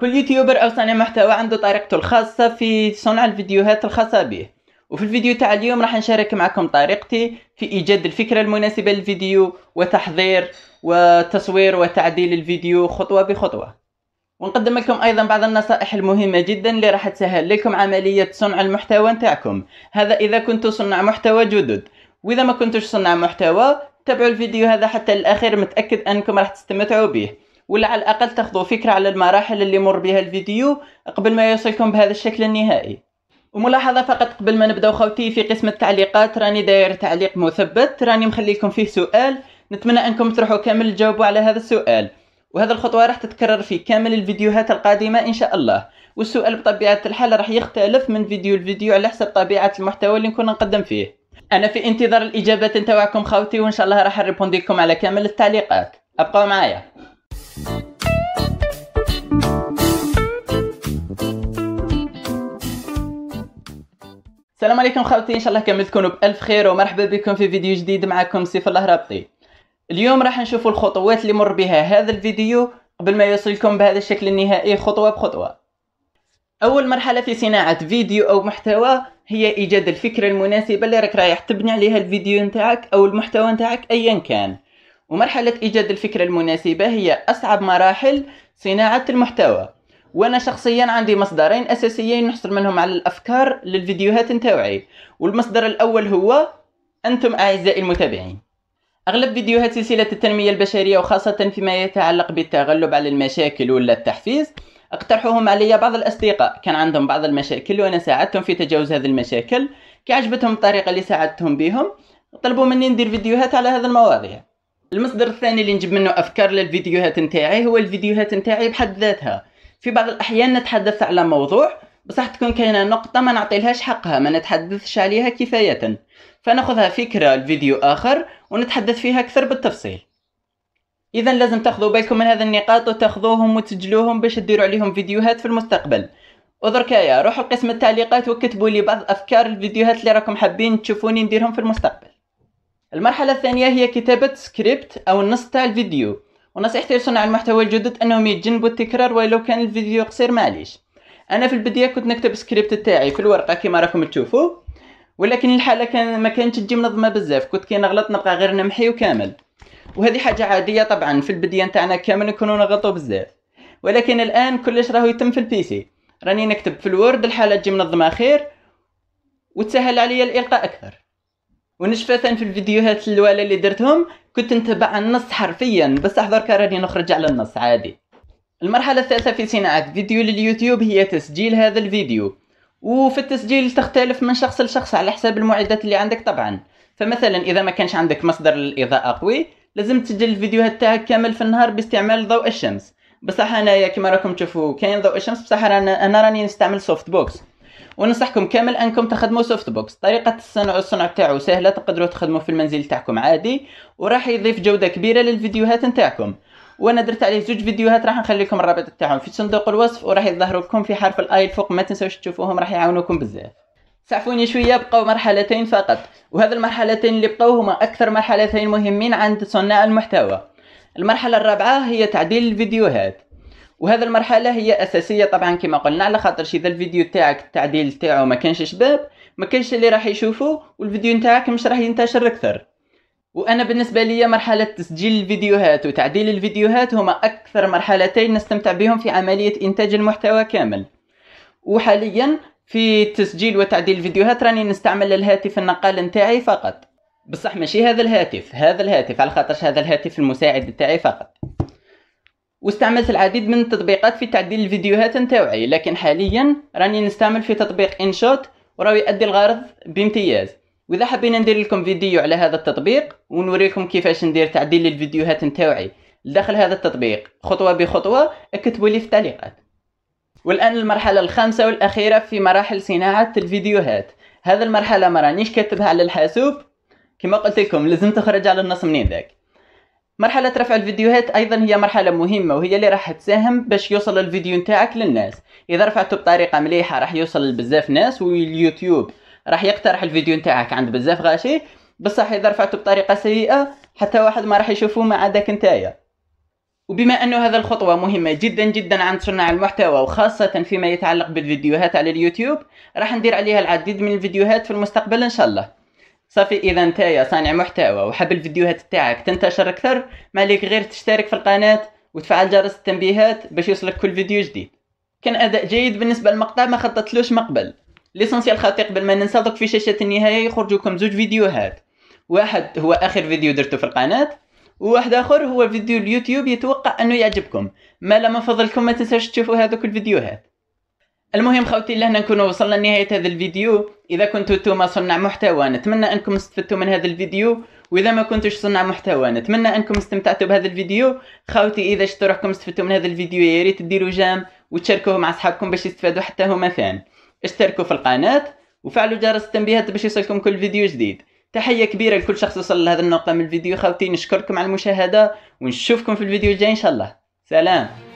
كل يوتيوبر او صانع محتوى عنده طريقته الخاصه في صنع الفيديوهات الخاصه به وفي الفيديو تاع اليوم راح نشارك معكم طريقتي في ايجاد الفكره المناسبه للفيديو وتحضير وتصوير وتعديل الفيديو خطوه بخطوه ونقدم لكم ايضا بعض النصائح المهمه جدا اللي راح تسهل لكم عمليه صنع المحتوى نتاعكم هذا اذا كنتوا صنع محتوى جدد واذا ما كنتوش صنع محتوى تابعوا الفيديو هذا حتى الاخير متاكد انكم راح تستمتعوا به ولا على الاقل تاخذوا فكره على المراحل اللي مر بها الفيديو قبل ما يوصلكم بهذا الشكل النهائي وملاحظه فقط قبل ما نبداو خوتي في قسم التعليقات راني داير تعليق مثبت راني لكم فيه سؤال نتمنى انكم تروحوا كامل تجاوبوا على هذا السؤال وهذا الخطوه راح تتكرر في كامل الفيديوهات القادمه ان شاء الله والسؤال بطبيعه الحال راح يختلف من فيديو لفيديو على حسب طبيعه المحتوى اللي نكون نقدم فيه انا في انتظار الاجابات نتاعكم خوتي وان شاء الله راح نريبونديكم على كامل التعليقات ابقوا معايا السلام عليكم خاوتي ان شاء الله كامل تكونوا بالف خير ومرحبا بكم في فيديو جديد معكم سيف الله رابطي اليوم راح نشوفوا الخطوات اللي مر بها هذا الفيديو قبل ما يوصلكم بهذا الشكل النهائي خطوه بخطوه اول مرحله في صناعه فيديو او محتوى هي ايجاد الفكره المناسبه اللي راك رايح تبني عليها الفيديو نتاعك او المحتوى نتاعك ايا كان ومرحله ايجاد الفكره المناسبه هي اصعب مراحل صناعه المحتوى وانا شخصيا عندي مصدرين اساسيين نحصل منهم على الافكار للفيديوهات نتاوعي والمصدر الاول هو انتم اعزائي المتابعين اغلب فيديوهات سلسله التنميه البشريه وخاصه فيما يتعلق بالتغلب على المشاكل ولا التحفيز اقترحوهم علي بعض الاصدقاء كان عندهم بعض المشاكل وانا ساعدتهم في تجاوز هذه المشاكل كعجبتهم الطريقه اللي ساعدتهم بهم طلبوا مني ندير فيديوهات على هذه المواضيع المصدر الثاني اللي نجيب منه افكار للفيديوهات نتاعي هو الفيديوهات نتاعي بحد ذاتها في بعض الأحيان نتحدث على موضوع بصح تكون كاينه نقطه ما نعطيلهاش حقها ما نتحدثش عليها كفايه فناخذها فكره لفيديو اخر ونتحدث فيها اكثر بالتفصيل اذا لازم تاخذوا بالكم من هذه النقاط وتاخذوهم وتسجلوهم باش تديروا عليهم فيديوهات في المستقبل ودركايا روحوا لقسم التعليقات وكتبوا لي بعض افكار الفيديوهات اللي راكم حابين تشوفوني نديرهم في المستقبل المرحله الثانيه هي كتابه سكريبت او النص تاع الفيديو ونصيحتي لصناع المحتوى الجدد انهم يتجنبوا التكرار ولو كان الفيديو قصير معليش انا في البدايه كنت نكتب السكريبت تاعي في الورقه كما راكم تشوفوا ولكن الحاله كان ما كانتش تجي منظمه بزاف كنت كي نغلط نبقى غير نمحي وكامل وهذه حاجه عاديه طبعا في البدايه نتاعنا كامل نكونوا نغلطوا بزاف ولكن الان كلش راهو يتم في البيسي راني نكتب في الوورد الحاله تجي منظمه خير وتسهل عليا الالقاء اكثر ونشفة في الفيديوهات الاولى اللي درتهم كنت نتبع النص حرفيا بس احضر راني نخرج على النص عادي المرحلة الثالثة في صناعة فيديو لليوتيوب هي تسجيل هذا الفيديو وفي التسجيل تختلف من شخص لشخص على حساب المعدات اللي عندك طبعا فمثلا اذا ما كانش عندك مصدر للاضاءة قوي لازم تسجل الفيديوهات تاعك كامل في النهار باستعمال ضوء الشمس بصح انايا كما راكم تشوفوا كاين ضوء الشمس بصح انا راني نستعمل سوفت بوكس وننصحكم كامل انكم تخدموا سوفت بوكس طريقه الصنع الصنع تاعو سهله تقدروا تخدموا في المنزل تاعكم عادي وراح يضيف جوده كبيره للفيديوهات نتاعكم وانا درت عليه زوج فيديوهات راح نخلي لكم الرابط تاعهم في صندوق الوصف وراح يظهروا لكم في حرف الاي الفوق ما تنساوش تشوفوهم راح يعاونوكم بزاف سعفوني شويه بقاو مرحلتين فقط وهذا المرحلتين اللي بقاو هما اكثر مرحلتين مهمين عند صناع المحتوى المرحله الرابعه هي تعديل الفيديوهات وهذا المرحله هي اساسيه طبعا كما قلنا على خاطر اذا الفيديو تاعك التعديل تاعو ما كانش شباب ما كانش اللي راح يشوفه والفيديو نتاعك مش راح ينتشر اكثر وانا بالنسبه لي مرحله تسجيل الفيديوهات وتعديل الفيديوهات هما اكثر مرحلتين نستمتع بهم في عمليه انتاج المحتوى كامل وحاليا في تسجيل وتعديل الفيديوهات راني نستعمل الهاتف النقال نتاعي فقط بصح ماشي هذا الهاتف هذا الهاتف على خاطر هذا الهاتف المساعد نتاعي فقط واستعملت العديد من التطبيقات في تعديل الفيديوهات نتاوعي لكن حاليا راني نستعمل في تطبيق انشوت وراه يؤدي الغرض بامتياز واذا حبينا ندير لكم فيديو على هذا التطبيق ونوريكم كيفاش ندير تعديل الفيديوهات نتاوعي لداخل هذا التطبيق خطوه بخطوه اكتبوا لي في التعليقات والان المرحله الخامسه والاخيره في مراحل صناعه الفيديوهات هذا المرحله ما رانيش كاتبها على الحاسوب كما قلت لكم لازم تخرج على النص منين ذاك مرحلة رفع الفيديوهات أيضا هي مرحلة مهمة وهي اللي راح تساهم باش يوصل الفيديو نتاعك للناس إذا رفعته بطريقة مليحة راح يوصل لبزاف ناس واليوتيوب راح يقترح الفيديو نتاعك عند بزاف غاشي بصح إذا رفعته بطريقة سيئة حتى واحد ما راح يشوفه ما عداك نتايا وبما أن هذا الخطوة مهمة جدا جدا عند صناع المحتوى وخاصة فيما يتعلق بالفيديوهات على اليوتيوب راح ندير عليها العديد من الفيديوهات في المستقبل إن شاء الله صافي اذا نتايا صانع محتوى وحاب الفيديوهات تاعك تنتشر اكثر ما عليك غير تشترك في القناه وتفعل جرس التنبيهات باش يوصلك كل فيديو جديد كان اداء جيد بالنسبه للمقطع ما خططتلوش مقبل ليسونسيال خاطي قبل ما ننسى في شاشه النهايه يخرجوكم زوج فيديوهات واحد هو اخر فيديو درته في القناه وواحد اخر هو فيديو اليوتيوب يتوقع انه يعجبكم ما لا من فضلكم ما تنساوش تشوفوا هذوك الفيديوهات المهم خوتي لهنا نكون وصلنا لنهاية هذا الفيديو إذا كنتوا توما صنع محتوى نتمنى أنكم استفدتوا من هذا الفيديو وإذا ما كنتوش صنع محتوى نتمنى أنكم استمتعتوا بهذا الفيديو خوتي إذا شفتوا روحكم استفدتوا من هذا الفيديو يا ريت ديروا جام وتشاركوه مع أصحابكم باش يستفادوا حتى هما فان اشتركوا في القناة وفعلوا جرس التنبيهات باش يوصلكم كل فيديو جديد تحية كبيرة لكل شخص وصل لهذه النقطة من الفيديو خوتي نشكركم على المشاهدة ونشوفكم في الفيديو الجاي إن شاء الله سلام